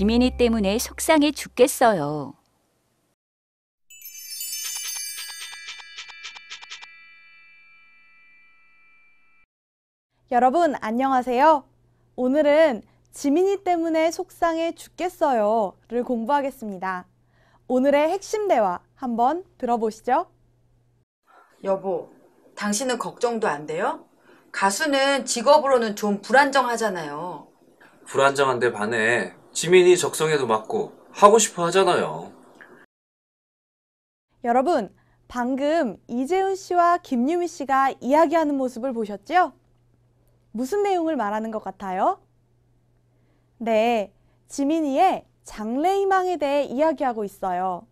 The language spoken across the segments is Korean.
지민이 때문에 속상해 죽겠어요. 여러분 안녕하세요. 오늘은 지민이 때문에 속상해 죽겠어요 를 공부하겠습니다. 오늘의 핵심 대화 한번 들어보시죠. 여보, 당신은 걱정도 안 돼요? 가수는 직업으로는 좀 불안정하잖아요. 불안정한데 반해 지민이 적성에도 맞고 하고 싶어 하잖아요. 여러분, 방금 이재훈 씨와 김유미 씨가 이야기하는 모습을 보셨죠? 무슨 내용을 말하는 것 같아요? 네, 지민이의 장래희망에 대해 이야기하고 있어요.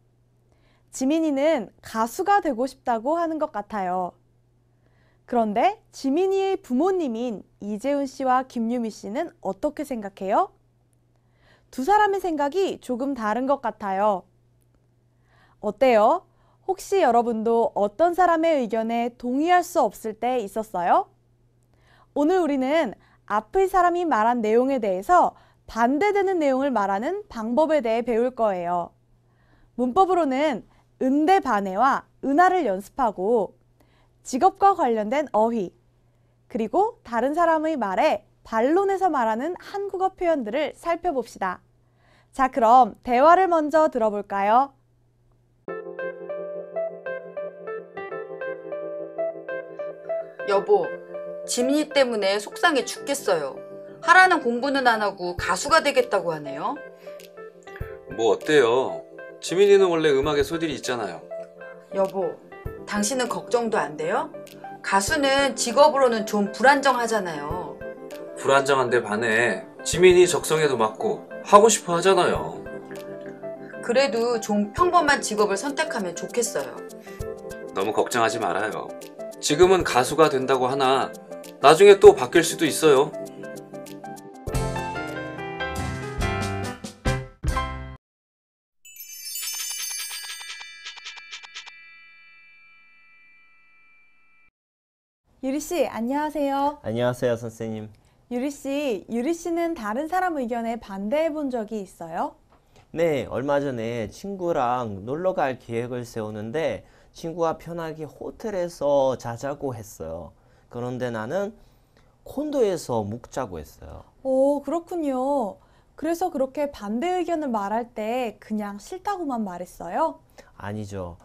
지민이는 가수가 되고 싶다고 하는 것 같아요. 그런데 지민이의 부모님인 이재훈 씨와 김유미 씨는 어떻게 생각해요? 두 사람의 생각이 조금 다른 것 같아요. 어때요? 혹시 여러분도 어떤 사람의 의견에 동의할 수 없을 때 있었어요? 오늘 우리는 앞의 사람이 말한 내용에 대해서 반대되는 내용을 말하는 방법에 대해 배울 거예요. 문법으로는 은대 반해와 은하를 연습하고 직업과 관련된 어휘, 그리고 다른 사람의 말에 반론에서 말하는 한국어 표현들을 살펴봅시다. 자, 그럼 대화를 먼저 들어볼까요? 여보, 지민이 때문에 속상해 죽겠어요. 하라는 공부는 안 하고 가수가 되겠다고 하네요. 뭐 어때요? 지민이는 원래 음악에 소질이 있잖아요. 여보, 당신은 걱정도 안 돼요? 가수는 직업으로는 좀 불안정하잖아요. 불안정한데 반해 지민이 적성에도 맞고 하고 싶어 하잖아요. 그래도 좀 평범한 직업을 선택하면 좋겠어요. 너무 걱정하지 말아요. 지금은 가수가 된다고 하나 나중에 또 바뀔 수도 있어요. 유리 씨, 안녕하세요. 안녕하세요, 선생님. 유리 씨, 유리 씨는 다른 사람 의견에 반대해 본 적이 있어요? 네, 얼마 전에 친구랑 놀러 갈 계획을 세우는데 친구가 편하게 호텔에서 자자고 했어요. 그런데 나는 콘도에서 묵자고 했어요. 오, 그렇군요. 그래서 그렇게 반대 의견을 말할 때 그냥 싫다고만 말했어요? 아니죠.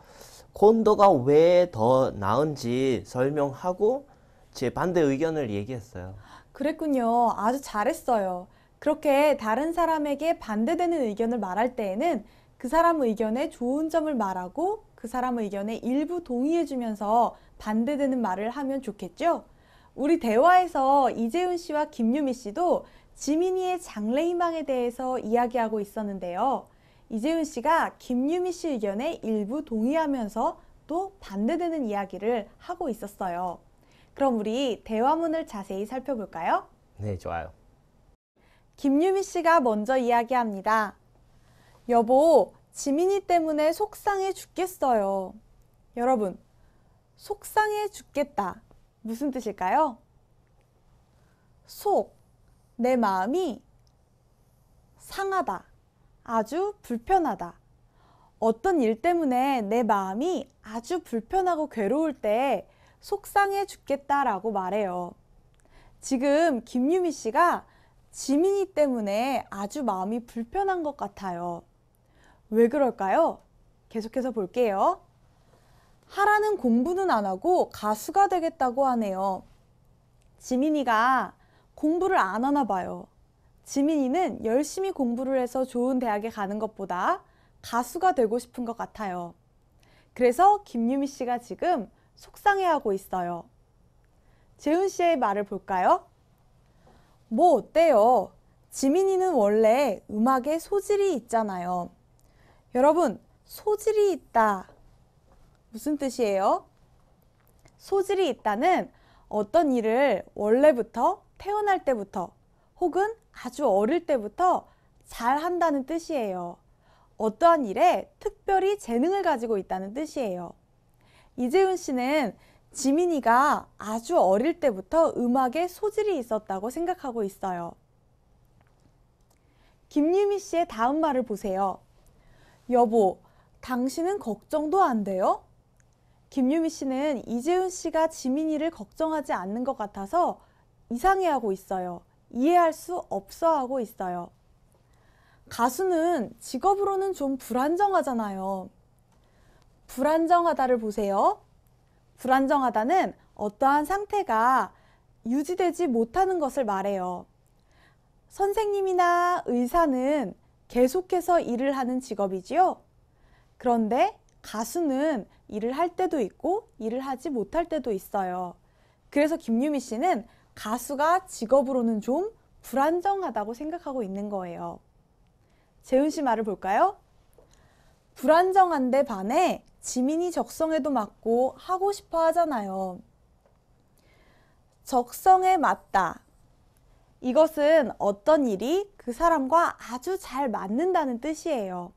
콘도가 왜 더 나은지 설명하고 제 반대 의견을 얘기했어요. 그랬군요. 아주 잘했어요. 그렇게 다른 사람에게 반대되는 의견을 말할 때에는 그 사람 의견에 좋은 점을 말하고 그 사람 의견에 일부 동의해주면서 반대되는 말을 하면 좋겠죠? 우리 대화에서 이재훈 씨와 김유미 씨도 지민이의 장래희망에 대해서 이야기하고 있었는데요. 이재훈 씨가 김유미 씨 의견에 일부 동의하면서 또 반대되는 이야기를 하고 있었어요. 그럼 우리 대화문을 자세히 살펴볼까요? 네, 좋아요. 김유미 씨가 먼저 이야기합니다. 여보, 지민이 때문에 속상해 죽겠어요. 여러분, 속상해 죽겠다. 무슨 뜻일까요? 속, 내 마음이 상하다, 아주 불편하다. 어떤 일 때문에 내 마음이 아주 불편하고 괴로울 때 속상해 죽겠다라고 말해요. 지금 김유미 씨가 지민이 때문에 아주 마음이 불편한 것 같아요. 왜 그럴까요? 계속해서 볼게요. 하라는 공부는 안 하고 가수가 되겠다고 하네요. 지민이가 공부를 안 하나 봐요. 지민이는 열심히 공부를 해서 좋은 대학에 가는 것보다 가수가 되고 싶은 것 같아요. 그래서 김유미 씨가 지금 속상해하고 있어요. 재훈 씨의 말을 볼까요? 뭐 어때요? 지민이는 원래 음악에 소질이 있잖아요. 여러분, 소질이 있다. 무슨 뜻이에요? 소질이 있다는 어떤 일을 원래부터 태어날 때부터 혹은 아주 어릴 때부터 잘 한다는 뜻이에요. 어떠한 일에 특별히 재능을 가지고 있다는 뜻이에요. 이재훈 씨는 지민이가 아주 어릴 때부터 음악에 소질이 있었다고 생각하고 있어요. 김유미 씨의 다음 말을 보세요. 여보, 당신은 걱정도 안 돼요? 김유미 씨는 이재훈 씨가 지민이를 걱정하지 않는 것 같아서 이상해하고 있어요. 이해할 수 없어 하고 있어요. 가수는 직업으로는 좀 불안정하잖아요. 불안정하다를 보세요. 불안정하다는 어떠한 상태가 유지되지 못하는 것을 말해요. 선생님이나 의사는 계속해서 일을 하는 직업이지요. 그런데 가수는 일을 할 때도 있고 일을 하지 못할 때도 있어요. 그래서 김유미 씨는 가수가 직업으로는 좀 불안정하다고 생각하고 있는 거예요. 재훈 씨 말을 볼까요? 불안정한데 반해 지민이 적성에도 맞고 하고 싶어 하잖아요. 적성에 맞다. 이것은 어떤 일이 그 사람과 아주 잘 맞는다는 뜻이에요.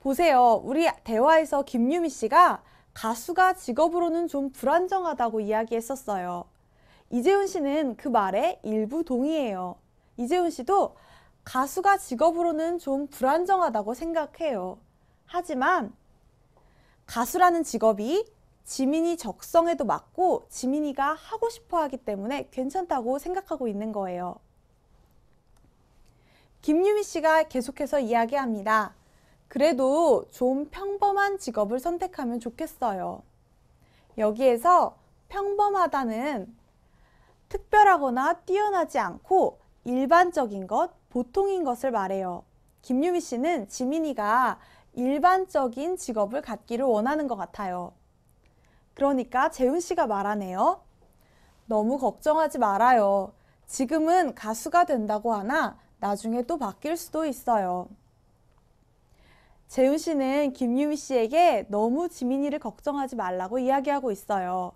보세요. 우리 대화에서 김유미 씨가 가수가 직업으로는 좀 불안정하다고 이야기했었어요. 이재훈 씨는 그 말에 일부 동의해요. 이재훈 씨도 가수가 직업으로는 좀 불안정하다고 생각해요. 하지만 가수라는 직업이 지민이 적성에도 맞고 지민이가 하고 싶어 하기 때문에 괜찮다고 생각하고 있는 거예요. 김유미 씨가 계속해서 이야기합니다. 그래도 좀 평범한 직업을 선택하면 좋겠어요. 여기에서 평범하다는 특별하거나 뛰어나지 않고 일반적인 것, 보통인 것을 말해요. 김유미 씨는 지민이가 일반적인 직업을 갖기를 원하는 것 같아요. 그러니까 재훈 씨가 말하네요. 너무 걱정하지 말아요. 지금은 가수가 된다고 하나 나중에 또 바뀔 수도 있어요. 재훈 씨는 김유미 씨에게 너무 지민이를 걱정하지 말라고 이야기하고 있어요.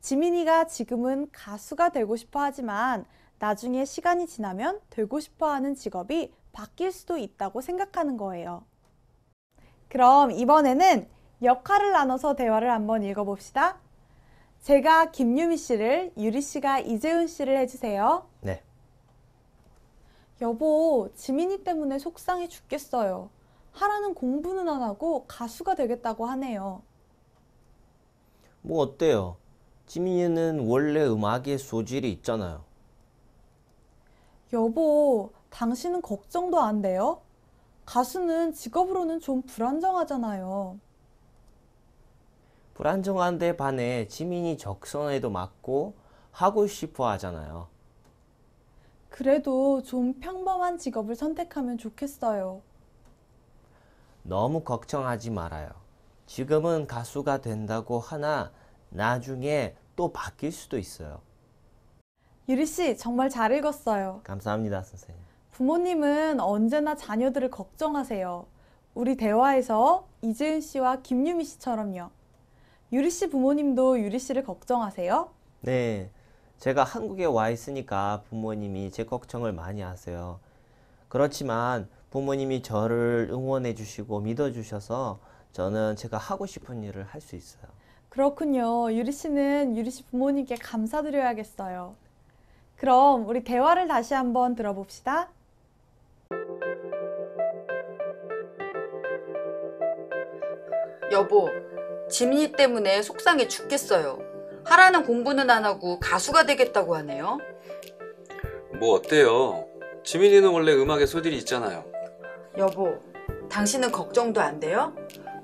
지민이가 지금은 가수가 되고 싶어 하지만 나중에 시간이 지나면 되고 싶어 하는 직업이 바뀔 수도 있다고 생각하는 거예요. 그럼 이번에는 역할을 나눠서 대화를 한번 읽어봅시다. 제가 김유미 씨를, 유리 씨가 이재훈 씨를 해주세요. 네. 여보, 지민이 때문에 속상해 죽겠어요. 하라는 공부는 안 하고 가수가 되겠다고 하네요. 뭐 어때요? 지민이는 원래 음악에 소질이 있잖아요. 여보, 당신은 걱정도 안 돼요? 가수는 직업으로는 좀 불안정하잖아요. 불안정한데 반해 지민이 적성에도 맞고 하고 싶어 하잖아요. 그래도 좀 평범한 직업을 선택하면 좋겠어요. 너무 걱정하지 말아요. 지금은 가수가 된다고 하나 나중에 또 바뀔 수도 있어요. 유리 씨, 정말 잘 읽었어요. 감사합니다, 선생님. 부모님은 언제나 자녀들을 걱정하세요. 우리 대화에서 이재은 씨와 김유미 씨처럼요. 유리 씨 부모님도 유리 씨를 걱정하세요? 네. 제가 한국에 와 있으니까 부모님이 제 걱정을 많이 하세요. 그렇지만 부모님이 저를 응원해 주시고 믿어 주셔서 저는 제가 하고 싶은 일을 할 수 있어요. 그렇군요. 유리 씨는 유리 씨 부모님께 감사드려야겠어요. 그럼 우리 대화를 다시 한번 들어봅시다. 여보 지민이 때문에 속상해 죽겠어요 하라는 공부는 안 하고 가수가 되겠다고 하네요 뭐 어때요 지민이는 원래 음악에 소질이 있잖아요 여보 당신은 걱정도 안 돼요?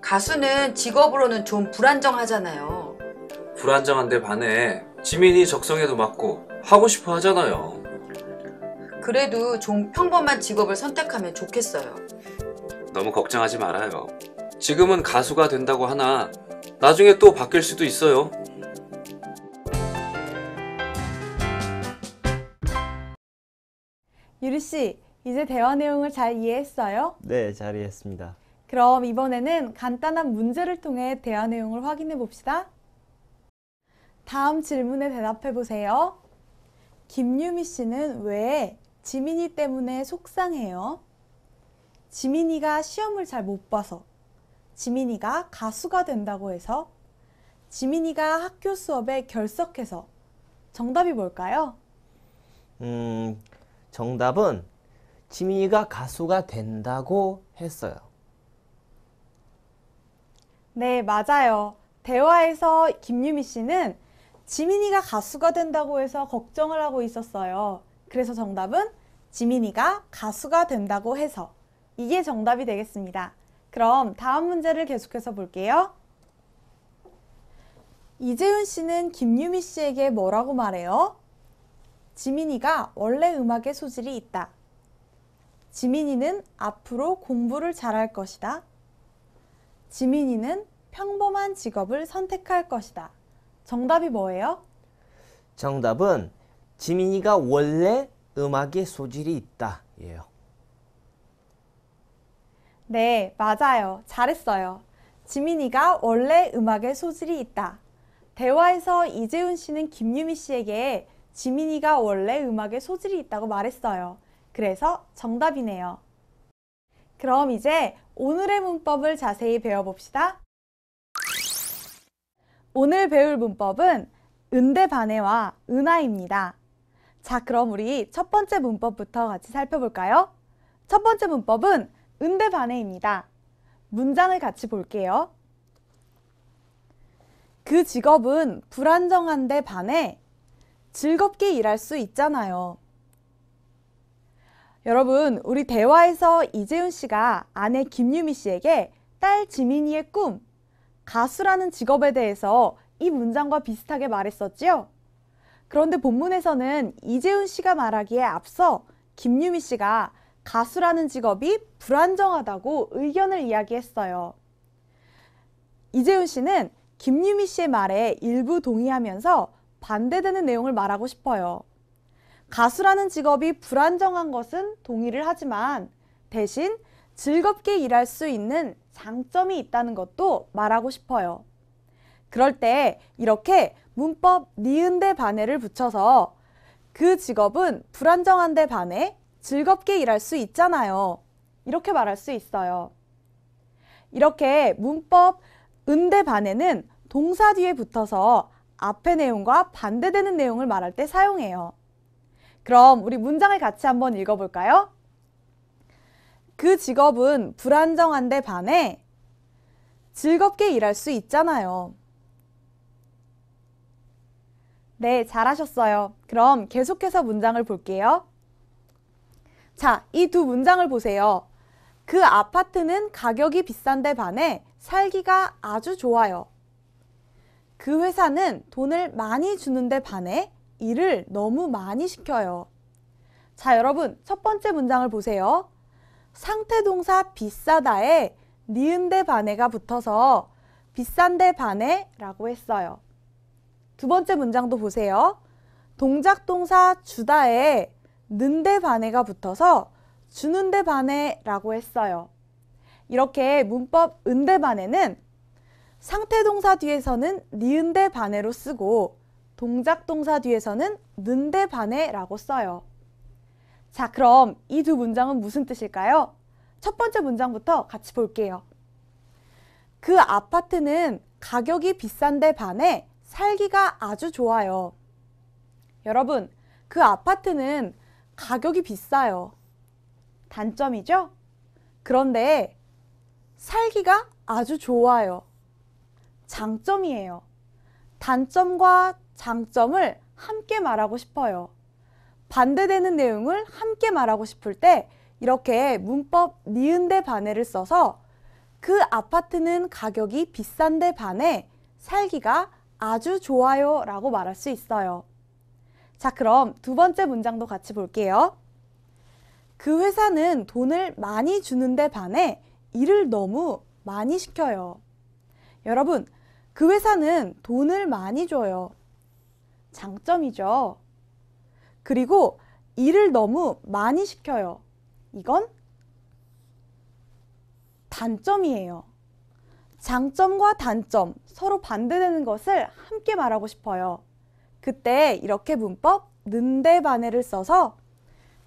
가수는 직업으로는 좀 불안정하잖아요 불안정한데 반해 지민이 적성에도 맞고 하고 싶어 하잖아요 그래도 좀 평범한 직업을 선택하면 좋겠어요 너무 걱정하지 말아요 지금은 가수가 된다고 하나 나중에 또 바뀔 수도 있어요. 유리 씨, 이제 대화 내용을 잘 이해했어요? 네, 잘 이해했습니다. 그럼 이번에는 간단한 문제를 통해 대화 내용을 확인해 봅시다. 다음 질문에 대답해 보세요. 김유미 씨는 왜 지민이 때문에 속상해요? 지민이가 시험을 잘 못 봐서 지민이가 가수가 된다고 해서 지민이가 학교 수업에 결석해서 정답이 뭘까요? 음, 정답은 지민이가 가수가 된다고 했어요. 네, 맞아요. 대화에서 김유미 씨는 지민이가 가수가 된다고 해서 걱정을 하고 있었어요. 그래서 정답은 지민이가 가수가 된다고 해서 이게 정답이 되겠습니다. 그럼 다음 문제를 계속해서 볼게요. 이재훈 씨는 김유미 씨에게 뭐라고 말해요? 지민이가 원래 음악에 소질이 있다. 지민이는 앞으로 공부를 잘할 것이다. 지민이는 평범한 직업을 선택할 것이다. 정답이 뭐예요? 정답은 지민이가 원래 음악에 소질이 있다. 예요. 네, 맞아요. 잘했어요. 지민이가 원래 음악에 소질이 있다. 대화에서 이재훈 씨는 김유미 씨에게 지민이가 원래 음악에 소질이 있다고 말했어요. 그래서 정답이네요. 그럼 이제 오늘의 문법을 자세히 배워봅시다. 오늘 배울 문법은 은대반해와 은하입니다. 자, 그럼 우리 첫 번째 문법부터 같이 살펴볼까요? 첫 번째 문법은 은대 반해입니다. 문장을 같이 볼게요. 그 직업은 불안정한데 반해 즐겁게 일할 수 있잖아요. 여러분, 우리 대화에서 이재훈 씨가 아내 김유미 씨에게 딸 지민이의 꿈, 가수라는 직업에 대해서 이 문장과 비슷하게 말했었지요? 그런데 본문에서는 이재훈 씨가 말하기에 앞서 김유미 씨가 가수라는 직업이 불안정하다고 의견을 이야기했어요. 이재훈 씨는 김유미 씨의 말에 일부 동의하면서 반대되는 내용을 말하고 싶어요. 가수라는 직업이 불안정한 것은 동의를 하지만 대신 즐겁게 일할 수 있는 장점이 있다는 것도 말하고 싶어요. 그럴 때 이렇게 문법 니은 대 반해를 붙여서 그 직업은 불안정한 데 반해 즐겁게 일할 수 있잖아요. 이렇게 말할 수 있어요. 이렇게 문법 은대반에는 동사 뒤에 붙어서 앞의 내용과 반대되는 내용을 말할 때 사용해요. 그럼 우리 문장을 같이 한번 읽어볼까요? 그 직업은 불안정한데 반해 즐겁게 일할 수 있잖아요. 네, 잘하셨어요. 그럼 계속해서 문장을 볼게요. 자, 이 두 문장을 보세요. 그 아파트는 가격이 비싼데 반해 살기가 아주 좋아요. 그 회사는 돈을 많이 주는데 반해 일을 너무 많이 시켜요. 자, 여러분 첫 번째 문장을 보세요. 상태동사 비싸다에 니은데 반해가 붙어서 비싼데 반해 라고 했어요. 두 번째 문장도 보세요. 동작동사 주다에 는데 반에가 붙어서 주는데 반에라고 했어요. 이렇게 문법 은데 반에는 상태 동사 뒤에서는 니은데 반에로 쓰고 동작 동사 뒤에서는 는데 반에라고 써요. 자, 그럼 이 두 문장은 무슨 뜻일까요? 첫 번째 문장부터 같이 볼게요. 그 아파트는 가격이 비싼데 반해 살기가 아주 좋아요. 여러분, 그 아파트는 가격이 비싸요. 단점이죠? 그런데 살기가 아주 좋아요. 장점이에요. 단점과 장점을 함께 말하고 싶어요. 반대되는 내용을 함께 말하고 싶을 때 이렇게 문법 니은데 반해를 써서 그 아파트는 가격이 비싼데 반해 살기가 아주 좋아요 라고 말할 수 있어요. 자, 그럼 두 번째 문장도 같이 볼게요. 그 회사는 돈을 많이 주는데 반해 일을 너무 많이 시켜요. 여러분, 그 회사는 돈을 많이 줘요. 장점이죠. 그리고 일을 너무 많이 시켜요. 이건 단점이에요. 장점과 단점, 서로 반대되는 것을 함께 말하고 싶어요. 그때 이렇게 문법 는데 반에를 써서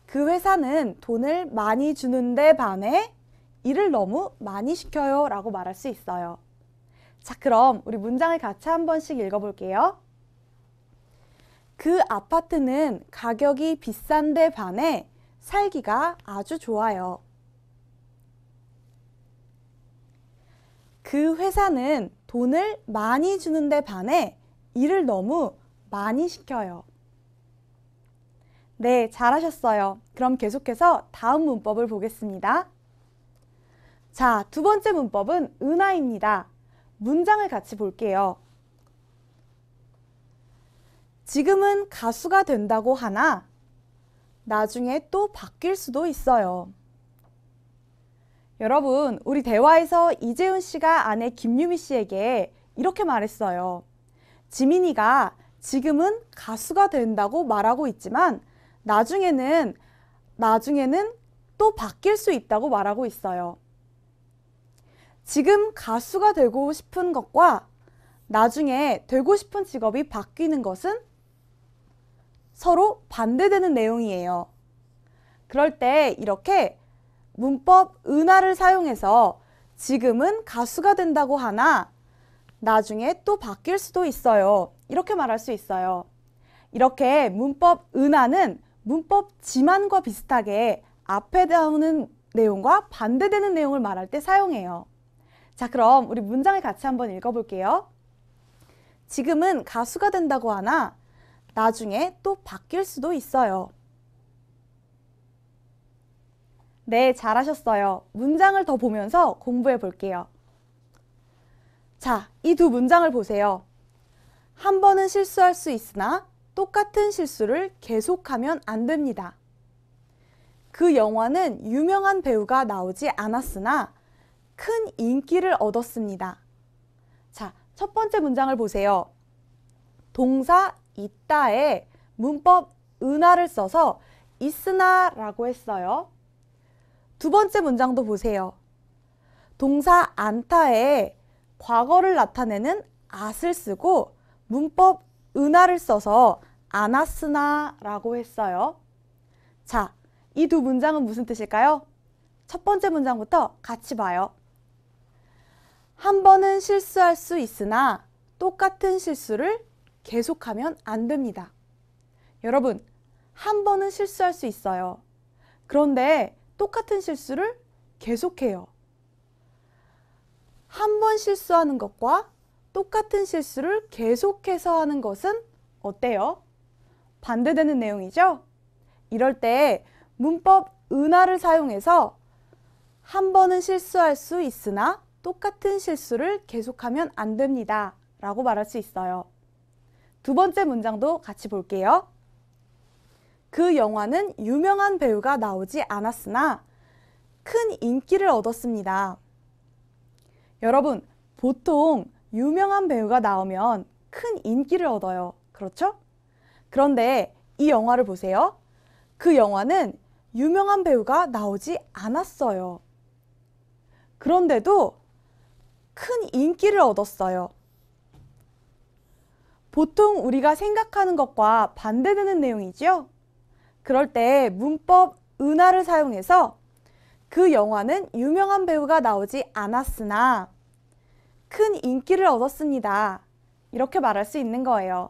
그 회사는 돈을 많이 주는데 반해 일을 너무 많이 시켜요 라고 말할 수 있어요. 자 그럼 우리 문장을 같이 한 번씩 읽어볼게요. 그 아파트는 가격이 비싼데 반해 살기가 아주 좋아요. 그 회사는 돈을 많이 주는데 반해 일을 너무 많이 시켜요. 네, 잘하셨어요. 그럼 계속해서 다음 문법을 보겠습니다. 자, 두 번째 문법은 은하입니다. 문장을 같이 볼게요. 지금은 가수가 된다고 하나 나중에 또 바뀔 수도 있어요. 여러분, 우리 대화에서 이재훈 씨가 아내 김유미 씨에게 이렇게 말했어요. 지민이가 지금은 가수가 된다고 말하고 있지만 나중에는 나중에는 또 바뀔 수 있다고 말하고 있어요. 지금 가수가 되고 싶은 것과 나중에 되고 싶은 직업이 바뀌는 것은 서로 반대되는 내용이에요. 그럴 때 이렇게 문법 은화를 사용해서 지금은 가수가 된다고 하나 나중에 또 바뀔 수도 있어요. 이렇게 말할 수 있어요. 이렇게 문법 은하는 문법 지만과 비슷하게 앞에 나오는 내용과 반대되는 내용을 말할 때 사용해요. 자, 그럼 우리 문장을 같이 한번 읽어볼게요. 지금은 가수가 된다고 하나 나중에 또 바뀔 수도 있어요. 네, 잘하셨어요. 문장을 더 보면서 공부해 볼게요. 자, 이 두 문장을 보세요. 한 번은 실수할 수 있으나 똑같은 실수를 계속하면 안 됩니다. 그 영화는 유명한 배우가 나오지 않았으나 큰 인기를 얻었습니다. 자, 첫 번째 문장을 보세요. 동사 있다에 문법 은하를 써서 있으나라고 했어요. 두 번째 문장도 보세요. 동사 안타에 과거를 나타내는 at을 쓰고 문법 은하를 써서 아나스나라고 했어요. 자, 이 두 문장은 무슨 뜻일까요? 첫 번째 문장부터 같이 봐요. 한 번은 실수할 수 있으나 똑같은 실수를 계속하면 안 됩니다. 여러분, 한 번은 실수할 수 있어요. 그런데 똑같은 실수를 계속해요. 한 번 실수하는 것과 똑같은 실수를 계속해서 하는 것은 어때요? 반대되는 내용이죠? 이럴 때 문법 은화를 사용해서 한 번은 실수할 수 있으나 똑같은 실수를 계속하면 안 됩니다. 라고 말할 수 있어요. 두 번째 문장도 같이 볼게요. 그 영화는 유명한 배우가 나오지 않았으나 큰 인기를 얻었습니다. 여러분, 보통 유명한 배우가 나오면 큰 인기를 얻어요. 그렇죠? 그런데 이 영화를 보세요. 그 영화는 유명한 배우가 나오지 않았어요. 그런데도 큰 인기를 얻었어요. 보통 우리가 생각하는 것과 반대되는 내용이지 그럴 때 문법 은화를 사용해서 그 영화는 유명한 배우가 나오지 않았으나 큰 인기를 얻었습니다. 이렇게 말할 수 있는 거예요.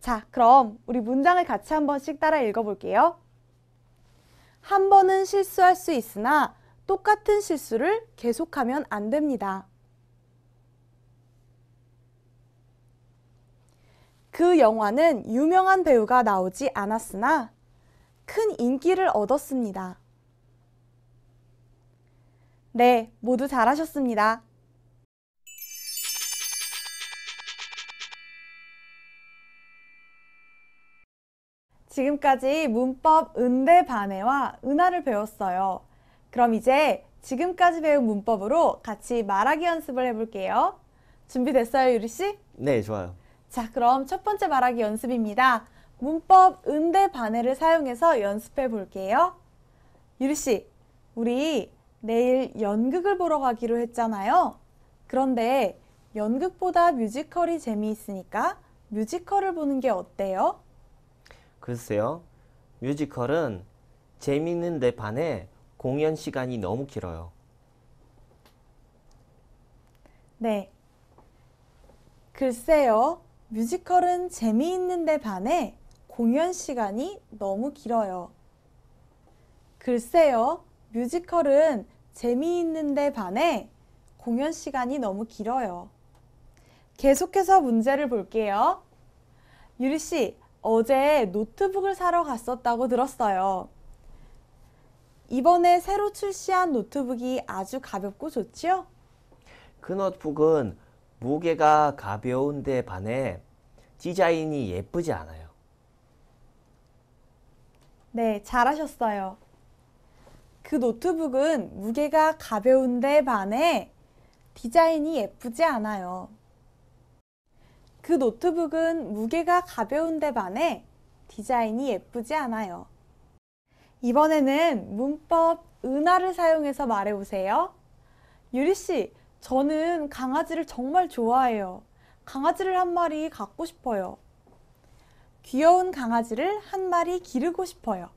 자, 그럼 우리 문장을 같이 한 번씩 따라 읽어볼게요. 한 번은 실수할 수 있으나 똑같은 실수를 계속하면 안 됩니다. 그 영화는 유명한 배우가 나오지 않았으나 큰 인기를 얻었습니다. 네, 모두 잘하셨습니다. 지금까지 문법 은대 반해와 은하를 배웠어요. 그럼 이제 지금까지 배운 문법으로 같이 말하기 연습을 해볼게요. 준비됐어요, 유리 씨? 네, 좋아요. 자, 그럼 첫 번째 말하기 연습입니다. 문법 은대 반해를 사용해서 연습해 볼게요. 유리 씨, 우리 내일 연극을 보러 가기로 했잖아요. 그런데 연극보다 뮤지컬이 재미있으니까 뮤지컬을 보는 게 어때요? 글쎄요. 뮤지컬은 재미있는 데 반해 공연 시간이 너무 길어요. 네. 글쎄요. 뮤지컬은 재미있는데 반해 공연 시간이 너무 길어요. 글쎄요. 뮤지컬은 재미있는데 반해 공연 시간이 너무 길어요. 계속해서 문제를 볼게요. 유리 씨, 어제 노트북을 사러 갔었다고 들었어요. 이번에 새로 출시한 노트북이 아주 가볍고 좋지요? 그 노트북은 무게가 가벼운데 반해 디자인이 예쁘지 않아요. 네, 잘하셨어요. 그 노트북은 무게가 가벼운데 반해 디자인이 예쁘지 않아요. 그 노트북은 무게가 가벼운데 반해 디자인이 예쁘지 않아요. 이번에는 문법 은화를 사용해서 말해보세요. 유리씨, 저는 강아지를 정말 좋아해요. 강아지를 한 마리 갖고 싶어요. 귀여운 강아지를 한 마리 기르고 싶어요.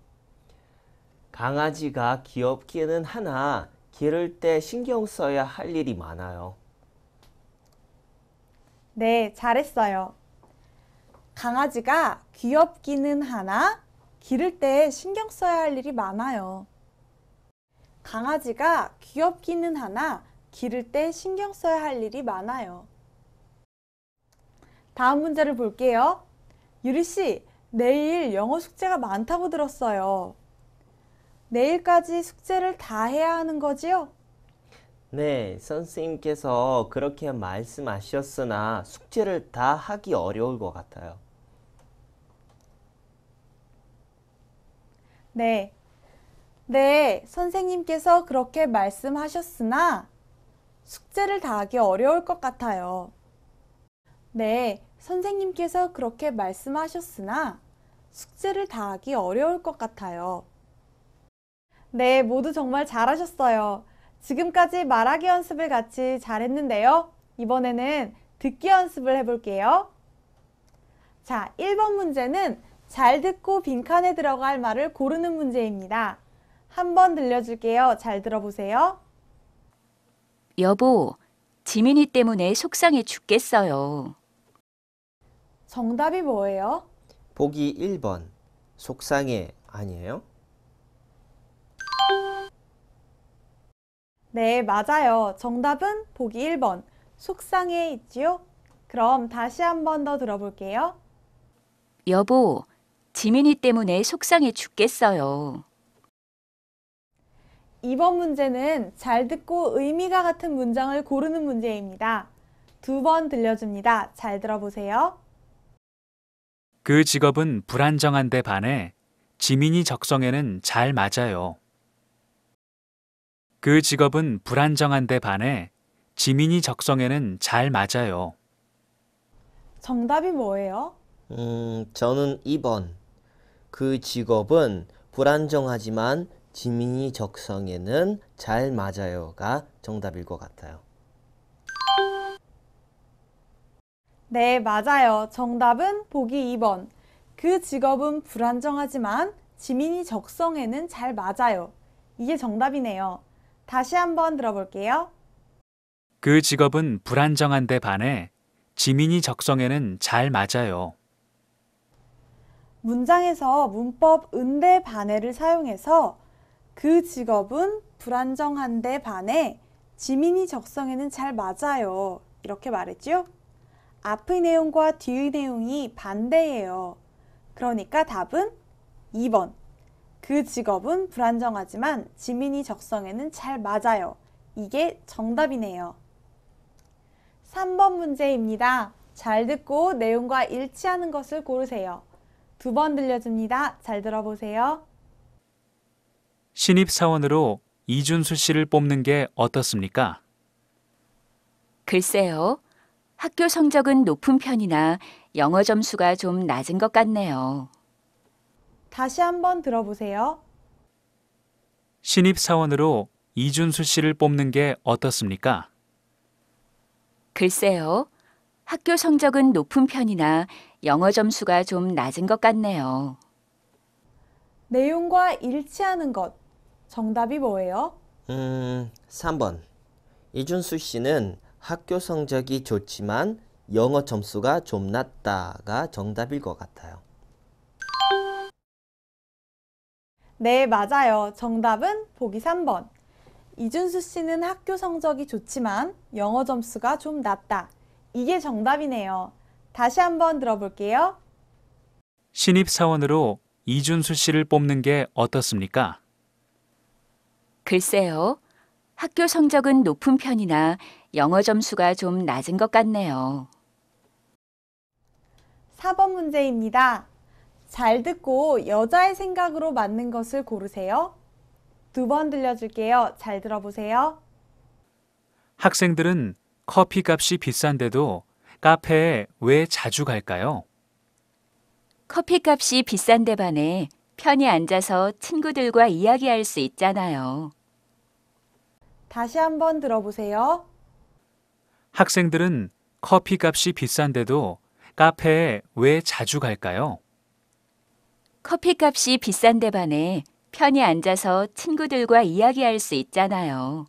강아지가 귀엽기는 하나 기를 때 신경 써야 할 일이 많아요. 네, 잘했어요. 강아지가 귀엽기는 하나 기를 때 신경 써야 할 일이 많아요. 강아지가 귀엽기는 하나 기를 때 신경 써야 할 일이 많아요. 다음 문제를 볼게요. 유리 씨, 내일 영어 숙제가 많다고 들었어요. 내일까지 숙제를 다 해야 하는 거지요? 네, 선생님께서 그렇게 말씀하셨으나 숙제를 다 하기 어려울 것 같아요. 네. 네, 선생님께서 그렇게 말씀하셨으나 숙제를 다 하기 어려울 것 같아요. 네, 선생님께서 그렇게 말씀하셨으나 숙제를 다 하기 어려울 것 같아요. 네, 모두 정말 잘하셨어요. 지금까지 말하기 연습을 같이 잘했는데요. 이번에는 듣기 연습을 해볼게요. 자, 1번 문제는 잘 듣고 빈칸에 들어갈 말을 고르는 문제입니다. 한 번 들려줄게요. 잘 들어보세요. 여보, 지민이 때문에 속상해 죽겠어요. 정답이 뭐예요? 보기 1번, 속상해 아니에요? 네, 맞아요. 정답은 보기 1번. 속상해 있지요? 그럼 다시 한 번 더 들어볼게요. 여보, 지민이 때문에 속상해 죽겠어요. 이번 문제는 잘 듣고 의미가 같은 문장을 고르는 문제입니다. 두 번 들려줍니다. 잘 들어보세요. 그 직업은 불안정한데 반해 지민이 적성에는 잘 맞아요. 그 직업은 불안정한데 반해 지민이 적성에는 잘 맞아요. 정답이 뭐예요? 음, 저는 2번. 그 직업은 불안정하지만 지민이 적성에는 잘 맞아요가 정답일 것 같아요. 네, 맞아요. 정답은 보기 2번. 그 직업은 불안정하지만 지민이 적성에는 잘 맞아요. 이게 정답이네요. 다시 한번 들어볼게요. 그 직업은 불안정한데 반해 지민이 적성에는 잘 맞아요. 문장에서 문법 은대 반해를 사용해서 그 직업은 불안정한데 반해 지민이 적성에는 잘 맞아요. 이렇게 말했죠? 앞의 내용과 뒤의 내용이 반대예요. 그러니까 답은 2번 그 직업은 불안정하지만 지민이 적성에는 잘 맞아요. 이게 정답이네요. 3번 문제입니다. 잘 듣고 내용과 일치하는 것을 고르세요. 두 번 들려줍니다. 잘 들어보세요. 신입사원으로 이준수 씨를 뽑는 게 어떻습니까? 글쎄요. 학교 성적은 높은 편이나 영어 점수가 좀 낮은 것 같네요. 다시 한 번 들어보세요. 신입사원으로 이준수 씨를 뽑는 게 어떻습니까? 글쎄요. 학교 성적은 높은 편이나 영어 점수가 좀 낮은 것 같네요. 내용과 일치하는 것. 정답이 뭐예요? 음, 3번. 이준수 씨는 학교 성적이 좋지만 영어 점수가 좀 낮다가 정답일 것 같아요. 네, 맞아요. 정답은 보기 3번. 이준수 씨는 학교 성적이 좋지만 영어 점수가 좀 낮다. 이게 정답이네요. 다시 한번 들어볼게요. 신입사원으로 이준수 씨를 뽑는 게 어떻습니까? 글쎄요. 학교 성적은 높은 편이나 영어 점수가 좀 낮은 것 같네요. 4번 문제입니다. 잘 듣고 여자의 생각으로 맞는 것을 고르세요. 두 번 들려줄게요. 잘 들어보세요. 학생들은 커피 값이 비싼데도 카페에 왜 자주 갈까요? 커피 값이 비싼데 반해 편히 앉아서 친구들과 이야기할 수 있잖아요. 다시 한번 들어보세요. 학생들은 커피 값이 비싼데도 카페에 왜 자주 갈까요? 커피값이 비싼데 반해 편히 앉아서 친구들과 이야기할 수 있잖아요.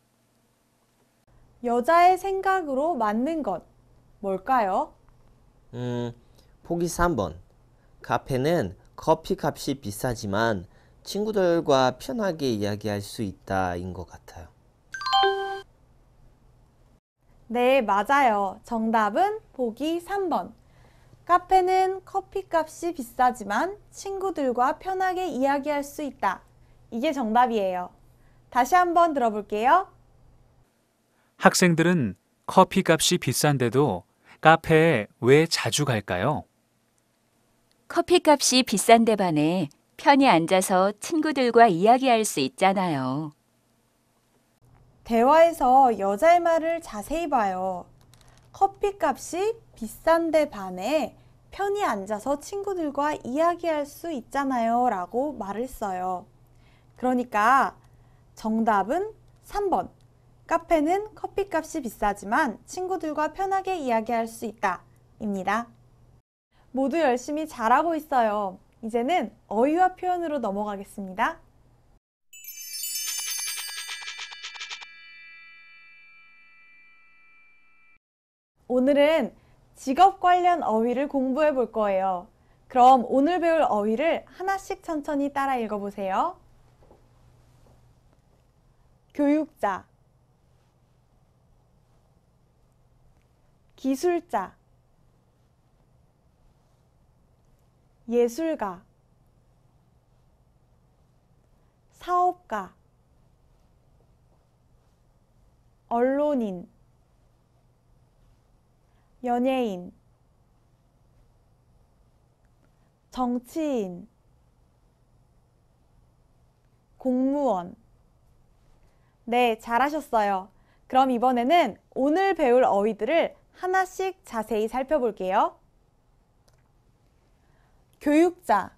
여자의 생각으로 맞는 것 뭘까요? 음, 보기 3번. 카페는 커피 값이 비싸지만 친구들과 편하게 이야기할 수 있다인 것 같아요. 네, 맞아요. 정답은 보기 3번. 카페는 커피값이 비싸지만 친구들과 편하게 이야기할 수 있다. 이게 정답이에요. 다시 한번 들어볼게요. 학생들은 커피값이 비싼데도 카페에 왜 자주 갈까요? 커피값이 비싼데 반해 편히 앉아서 친구들과 이야기할 수 있잖아요. 대화에서 여자의 말을 자세히 봐요. 커피값이 비싼데 반해 편히 앉아서 친구들과 이야기할 수 있잖아요 라고 말을 써요. 그러니까 정답은 3번. 카페는 커피값이 비싸지만 친구들과 편하게 이야기할 수 있다. 입니다. 모두 열심히 잘하고 있어요. 이제는 어휘와 표현으로 넘어가겠습니다. 오늘은 직업 관련 어휘를 공부해 볼 거예요. 그럼 오늘 배울 어휘를 하나씩 천천히 따라 읽어보세요. 교육자 기술자 예술가 사업가 언론인 연예인 정치인 공무원 네, 잘하셨어요. 그럼 이번에는 오늘 배울 어휘들을 하나씩 자세히 살펴볼게요. 교육자,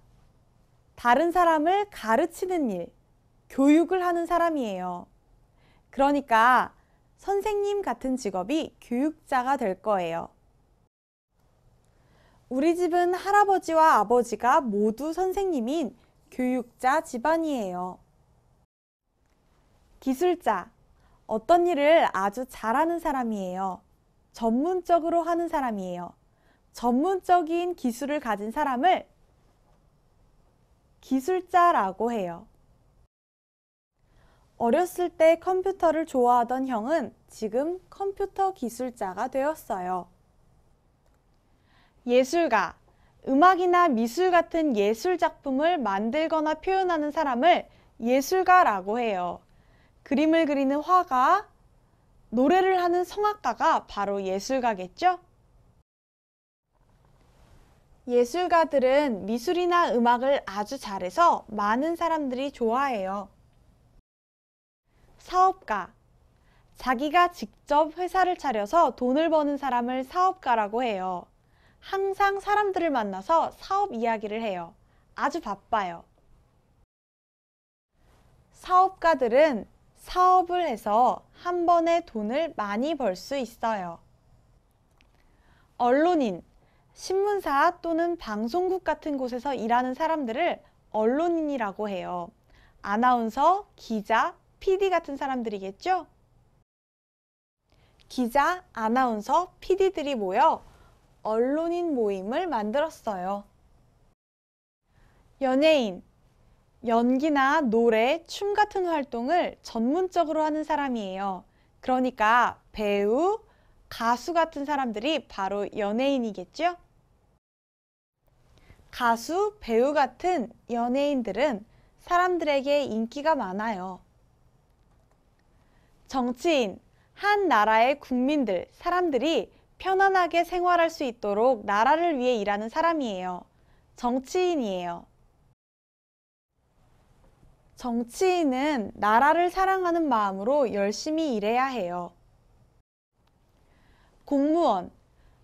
다른 사람을 가르치는 일, 교육을 하는 사람이에요. 그러니까 선생님 같은 직업이 교육자가 될 거예요. 우리 집은 할아버지와 아버지가 모두 선생님인 교육자 집안이에요. 기술자. 어떤 일을 아주 잘하는 사람이에요. 전문적으로 하는 사람이에요. 전문적인 기술을 가진 사람을 기술자라고 해요. 어렸을 때 컴퓨터를 좋아하던 형은 지금 컴퓨터 기술자가 되었어요. 예술가, 음악이나 미술 같은 예술 작품을 만들거나 표현하는 사람을 예술가라고 해요. 그림을 그리는 화가, 노래를 하는 성악가가 바로 예술가겠죠? 예술가들은 미술이나 음악을 아주 잘해서 많은 사람들이 좋아해요. 사업가 자기가 직접 회사를 차려서 돈을 버는 사람을 사업가라고 해요. 항상 사람들을 만나서 사업 이야기를 해요. 아주 바빠요. 사업가들은 사업을 해서 한 번에 돈을 많이 벌 수 있어요. 언론인, 신문사 또는 방송국 같은 곳에서 일하는 사람들을 언론인이라고 해요. 아나운서, 기자, PD 같은 사람들이겠죠? 기자, 아나운서, PD들이 모여 언론인 모임을 만들었어요. 연예인, 연기나 노래, 춤 같은 활동을 전문적으로 하는 사람이에요. 그러니까 배우, 가수 같은 사람들이 바로 연예인이겠죠? 가수, 배우 같은 연예인들은 사람들에게 인기가 많아요. 정치인, 한 나라의 국민들, 사람들이 편안하게 생활할 수 있도록 나라를 위해 일하는 사람이에요. 정치인이에요. 정치인은 나라를 사랑하는 마음으로 열심히 일해야 해요. 공무원,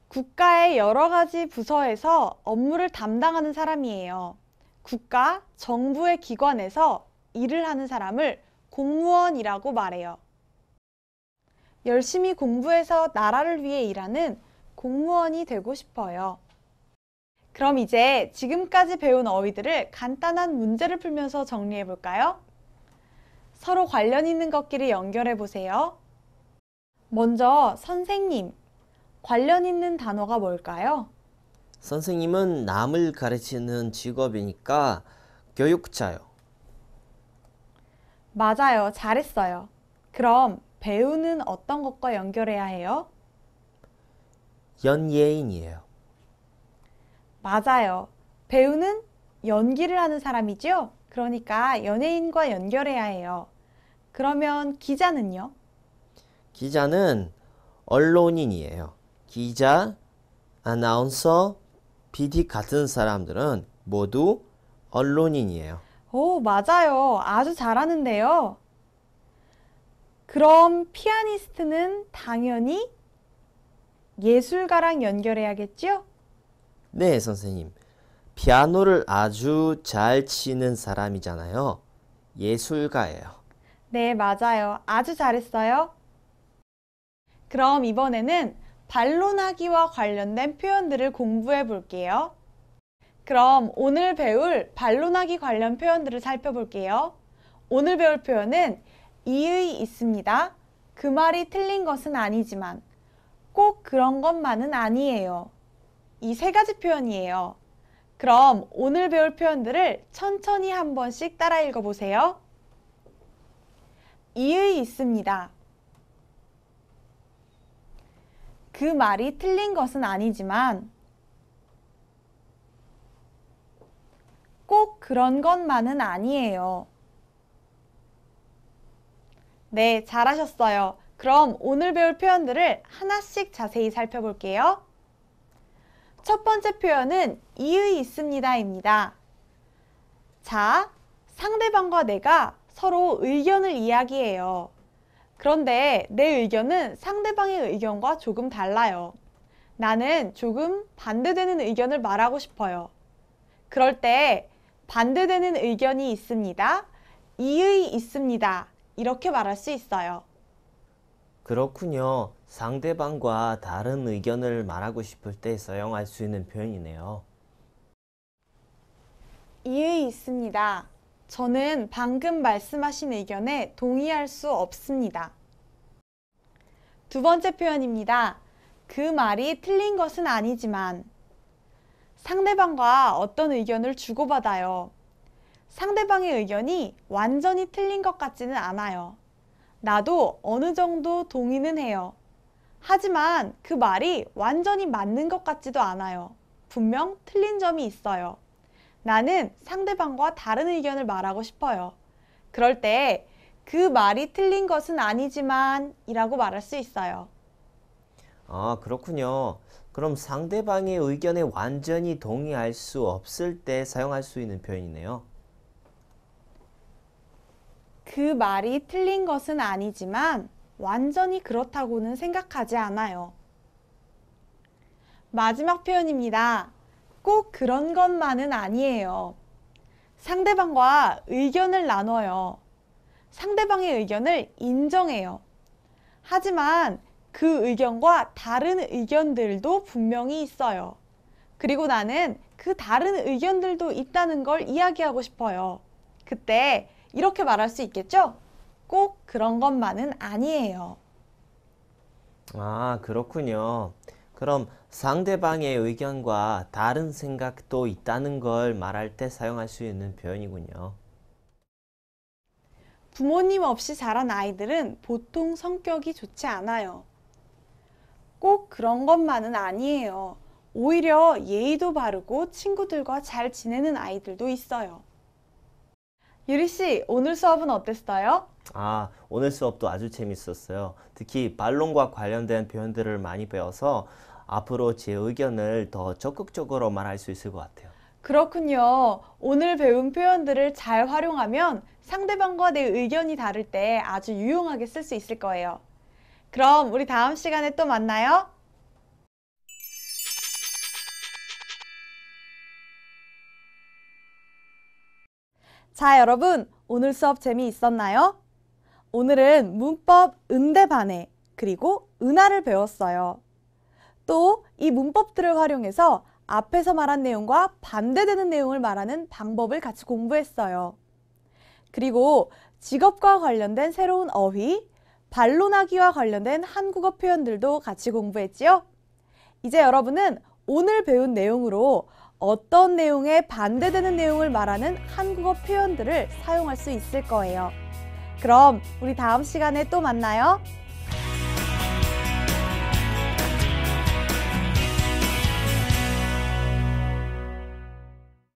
국가의 여러 가지 부서에서 업무를 담당하는 사람이에요. 국가, 정부의 기관에서 일을 하는 사람을 공무원이라고 말해요. 열심히 공부해서 나라를 위해 일하는 공무원이 되고 싶어요. 그럼 이제 지금까지 배운 어휘들을 간단한 문제를 풀면서 정리해 볼까요? 서로 관련 있는 것끼리 연결해 보세요. 먼저 선생님, 관련 있는 단어가 뭘까요? 선생님은 남을 가르치는 직업이니까 교육자요. 맞아요. 잘했어요. 그럼 배우는 어떤 것과 연결해야 해요? 연예인이에요. 맞아요. 배우는 연기를 하는 사람이죠? 그러니까 연예인과 연결해야 해요. 그러면 기자는요? 기자는 언론인이에요. 기자, 아나운서, PD 같은 사람들은 모두 언론인이에요. 오, 맞아요. 아주 잘하는데요. 그럼 피아니스트는 당연히 예술가랑 연결해야겠지요? 네, 선생님. 피아노를 아주 잘 치는 사람이잖아요. 예술가예요. 네, 맞아요. 아주 잘했어요. 그럼 이번에는 반론하기와 관련된 표현들을 공부해 볼게요. 그럼 오늘 배울 반론하기 관련 표현들을 살펴볼게요. 오늘 배울 표현은 이의 있습니다. 그 말이 틀린 것은 아니지만 꼭 그런 것만은 아니에요. 이 세 가지 표현이에요. 그럼 오늘 배울 표현들을 천천히 한 번씩 따라 읽어보세요. 이의 있습니다. 그 말이 틀린 것은 아니지만 꼭 그런 것만은 아니에요. 네, 잘하셨어요. 그럼 오늘 배울 표현들을 하나씩 자세히 살펴볼게요. 첫 번째 표현은 이의 있습니다입니다. 자, 상대방과 내가 서로 의견을 이야기해요. 그런데 내 의견은 상대방의 의견과 조금 달라요. 나는 조금 반대되는 의견을 말하고 싶어요. 그럴 때 반대되는 의견이 있습니다. 이의 있습니다. 이렇게 말할 수 있어요. 그렇군요. 상대방과 다른 의견을 말하고 싶을 때 사용할 수 있는 표현이네요. 이의 있습니다. 저는 방금 말씀하신 의견에 동의할 수 없습니다. 두 번째 표현입니다. 그 말이 틀린 것은 아니지만 상대방과 어떤 의견을 주고받아요. 상대방의 의견이 완전히 틀린 것 같지는 않아요. 나도 어느 정도 동의는 해요. 하지만 그 말이 완전히 맞는 것 같지도 않아요. 분명 틀린 점이 있어요. 나는 상대방과 다른 의견을 말하고 싶어요. 그럴 때 그 말이 틀린 것은 아니지만 이라고 말할 수 있어요. 아, 그렇군요. 그럼 상대방의 의견에 완전히 동의할 수 없을 때 사용할 수 있는 표현이네요. 그 말이 틀린 것은 아니지만 완전히 그렇다고는 생각하지 않아요. 마지막 표현입니다. 꼭 그런 것만은 아니에요. 상대방과 의견을 나눠요. 상대방의 의견을 인정해요. 하지만 그 의견과 다른 의견들도 분명히 있어요. 그리고 나는 그 다른 의견들도 있다는 걸 이야기하고 싶어요. 그때 이렇게 말할 수 있겠죠? 꼭 그런 것만은 아니에요. 아, 그렇군요. 그럼 상대방의 의견과 다른 생각도 있다는 걸 말할 때 사용할 수 있는 표현이군요. 부모님 없이 자란 아이들은 보통 성격이 좋지 않아요. 꼭 그런 것만은 아니에요. 오히려 예의도 바르고 친구들과 잘 지내는 아이들도 있어요. 유리 씨, 오늘 수업은 어땠어요? 아, 오늘 수업도 아주 재밌었어요. 특히 반론과 관련된 표현들을 많이 배워서 앞으로 제 의견을 더 적극적으로 말할 수 있을 것 같아요. 그렇군요. 오늘 배운 표현들을 잘 활용하면 상대방과 내 의견이 다를 때 아주 유용하게 쓸 수 있을 거예요. 그럼 우리 다음 시간에 또 만나요. 자, 여러분, 오늘 수업 재미있었나요? 오늘은 문법 은대반해 그리고 은하를 배웠어요. 또 이 문법들을 활용해서 앞에서 말한 내용과 반대되는 내용을 말하는 방법을 같이 공부했어요. 그리고 직업과 관련된 새로운 어휘, 반론하기와 관련된 한국어 표현들도 같이 공부했지요. 이제 여러분은 오늘 배운 내용으로 어떤 내용에 반대되는 내용을 말하는 한국어 표현들을 사용할 수 있을 거예요. 그럼 우리 다음 시간에 또 만나요.